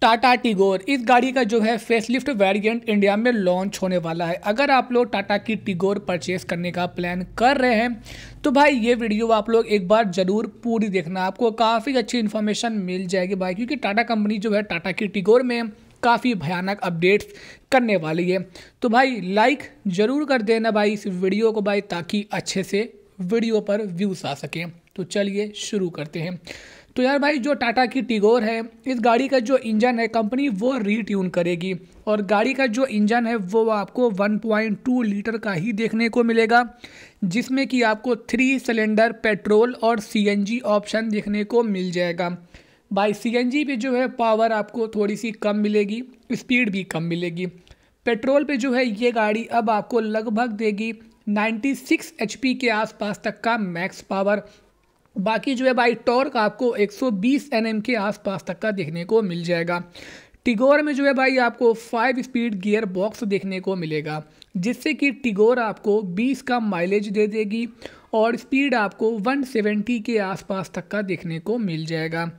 टाटा टिगोर इस गाड़ी का जो है फेसलिफ्ट वेरिएंट इंडिया में लॉन्च होने वाला है अगर आप लोग टाटा की टिगोर परचेस करने का प्लान कर रहे हैं तो भाई ये वीडियो आप लोग एक बार ज़रूर पूरी देखना आपको काफ़ी अच्छी इन्फॉर्मेशन मिल जाएगी भाई क्योंकि टाटा कंपनी जो है टाटा की टिगोर में काफ़ी भयानक अपडेट्स करने वाली है तो भाई लाइक ज़रूर कर देना भाई इस वीडियो को भाई ताकि अच्छे से वीडियो पर व्यूज़ आ सकें तो चलिए शुरू करते हैं तो यार भाई जो टाटा की टिगोर है इस गाड़ी का जो इंजन है कंपनी वो रीट्यून करेगी और गाड़ी का जो इंजन है वो आपको 1.2 लीटर का ही देखने को मिलेगा जिसमें कि आपको थ्री सिलेंडर पेट्रोल और सीएनजी ऑप्शन देखने को मिल जाएगा बाई सीएनजी पे जो है पावर आपको थोड़ी सी कम मिलेगी स्पीड भी कम मिलेगी पेट्रोल पे जो है ये गाड़ी अब आपको लगभग देगी 96 एचपी के आसपास तक का मैक्स पावर बाकी जो है बाई टॉर्क आपको 120 एनएम के आसपास तक का देखने को मिल जाएगा टिगोर में जो है भाई आपको फाइव स्पीड गियर बॉक्स देखने को मिलेगा जिससे कि टिगोर आपको 20 का माइलेज दे देगी और स्पीड आपको 170 के आसपास तक का देखने को मिल जाएगा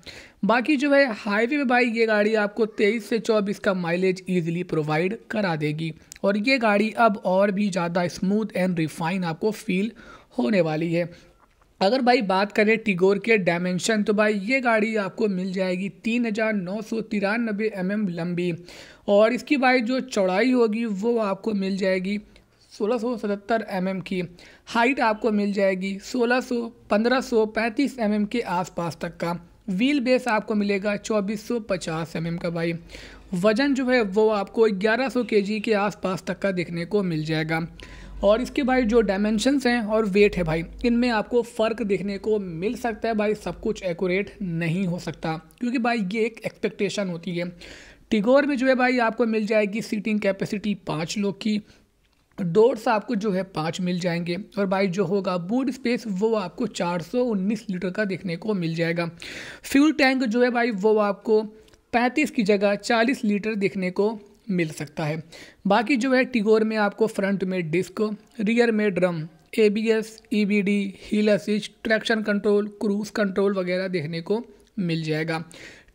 बाकी जो है हाईवे में भाई ये गाड़ी आपको 23 से 24 का माइलेज इजीली प्रोवाइड करा देगी और ये गाड़ी अब और भी ज़्यादा स्मूथ एंड रिफाइन आपको फील होने वाली है अगर भाई बात करें टिगोर के डायमेंशन तो भाई ये गाड़ी आपको मिल जाएगी तीन हज़ार नौ सौ तिरानबे एम एम लंबी और इसकी भाई जो चौड़ाई होगी वो आपको मिल जाएगी सोलह सौ सतहत्तर एम एम की हाइट आपको मिल जाएगी सोलह सौ पंद्रह सौ पैंतीस एम एम के आसपास तक का व्हील बेस आपको मिलेगा चौबीस सौ पचास एम एम का भाई वज़न जो है वो आपको ग्यारह सौ के जी के आसपास तक का देखने को मिल जाएगा और इसके भाई जो डायमेंशंस हैं और वेट है भाई इनमें आपको फ़र्क देखने को मिल सकता है भाई सब कुछ एकूरेट नहीं हो सकता क्योंकि भाई ये एक एक्सपेक्टेशन होती है टिगोर में जो है भाई आपको मिल जाएगी सीटिंग कैपेसिटी पाँच लोग की डोर्स आपको जो है पाँच मिल जाएंगे और भाई जो होगा बूट स्पेस वो आपको उन्नीस लीटर का देखने को मिल जाएगा फ्यूल टैंक जो है भाई वो आपको पैंतीस की जगह चालीस लीटर देखने को मिल सकता है बाकी जो है टिगोर में आपको फ्रंट में डिस्क रियर में drum A B S E B D hill assist traction control cruise control वगैरह देखने को मिल जाएगा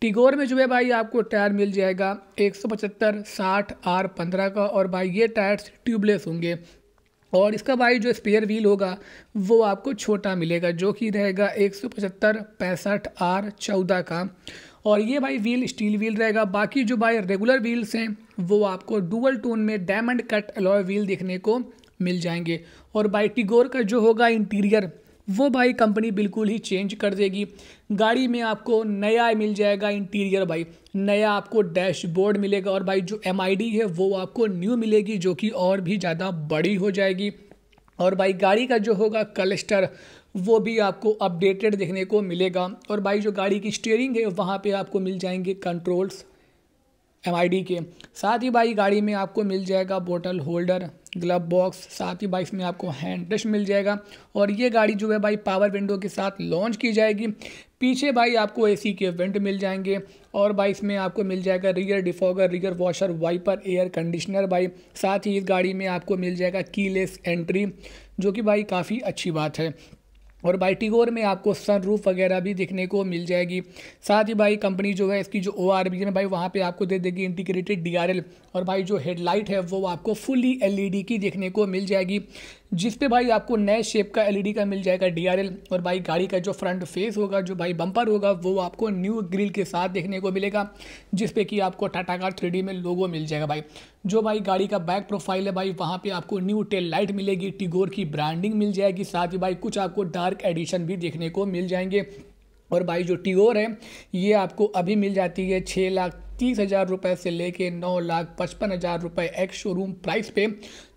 टिगोर में जो है भाई आपको टायर मिल जाएगा एक सौ पचहत्तर साठ आर पंद्रह का और भाई ये टायर्स ट्यूबलेस होंगे और इसका भाई जो स्पेयर व्हील होगा वो आपको छोटा मिलेगा जो कि रहेगा एक सौ पचहत्तर पैंसठ आर चौदह का और ये भाई व्हील स्टील व्हील रहेगा बाकी जो भाई रेगुलर व्हील्स हैं वो आपको डुअल टोन में डायमंड कट अलॉय व्हील देखने को मिल जाएंगे और बाई टिगोर का जो होगा इंटीरियर वो भाई कंपनी बिल्कुल ही चेंज कर देगी गाड़ी में आपको नया मिल जाएगा इंटीरियर भाई नया आपको डैशबोर्ड मिलेगा और भाई जो एम है वो आपको न्यू मिलेगी जो कि और भी ज़्यादा बड़ी हो जाएगी और भाई गाड़ी का जो होगा क्लस्टर वो भी आपको अपडेटेड देखने को मिलेगा और भाई जो गाड़ी की स्टेयरिंग है वहाँ पे आपको मिल जाएंगे कंट्रोल्स एम के साथ ही भाई गाड़ी में आपको मिल जाएगा बोटल होल्डर ग्लब बॉक्स साथ ही भाई इसमें आपको हैंड ब्रश मिल जाएगा और ये गाड़ी जो है भाई पावर विंडो के साथ लॉन्च की जाएगी पीछे भाई आपको एसी के वेंट मिल जाएंगे और भाई इसमें आपको मिल जाएगा rear defogger rear washer wiper air conditioner भाई साथ ही इस गाड़ी में आपको मिल जाएगा कीलेस एंट्री जो कि भाई काफ़ी अच्छी बात है और भाई टिगोर में आपको सन रूफ वगैरह भी देखने को मिल जाएगी साथ ही भाई कंपनी जो है इसकी जो ओ आर बी है भाई वहाँ पे आपको दे देगी इंटीग्रेटेड डी आर एल और भाई जो हेडलाइट है वो आपको फुली एल ई डी की देखने को मिल जाएगी जिस पे भाई आपको नए शेप का एलईडी e का मिल जाएगा डीआरएल और भाई गाड़ी का जो फ्रंट फेस होगा जो भाई बम्पर होगा वो आपको न्यू ग्रिल के साथ देखने को मिलेगा जिस कि आपको टाटा कार थ्री में लोगो मिल जाएगा भाई जो भाई गाड़ी का बैक प्रोफाइल है भाई वहाँ पे आपको न्यू टेल लाइट मिलेगी टिगोर की ब्रांडिंग मिल जाएगी साथ ही भाई कुछ आपको डार्क एडिशन भी देखने को मिल जाएंगे और भाई जो टिगोर है ये आपको अभी मिल जाती है छः लाख तीस हज़ार रुपये से लेके नौ लाख पचपन हज़ार रुपये एक्स शोरूम प्राइस पे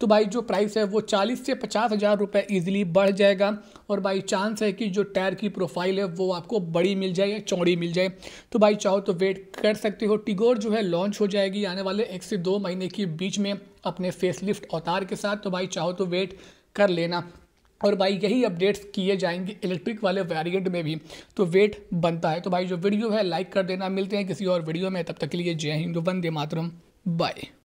तो भाई जो प्राइस है वो चालीस से पचास हज़ार रुपये ईजिली बढ़ जाएगा और भाई चांस है कि जो टायर की प्रोफाइल है वो आपको बड़ी मिल जाए या चौड़ी मिल जाए तो भाई चाहो तो वेट कर सकते हो टिगोर जो है लॉन्च हो जाएगी आने वाले एक से दो महीने के बीच में अपने फेसलिफ्ट अवतार के साथ तो भाई चाहो तो वेट कर लेना और भाई यही अपडेट्स किए जाएंगे इलेक्ट्रिक वाले वेरिएंट में भी तो वेट बनता है तो भाई जो वीडियो है लाइक कर देना मिलते हैं किसी और वीडियो में तब तक के लिए जय हिंद वंदे मातरम बाय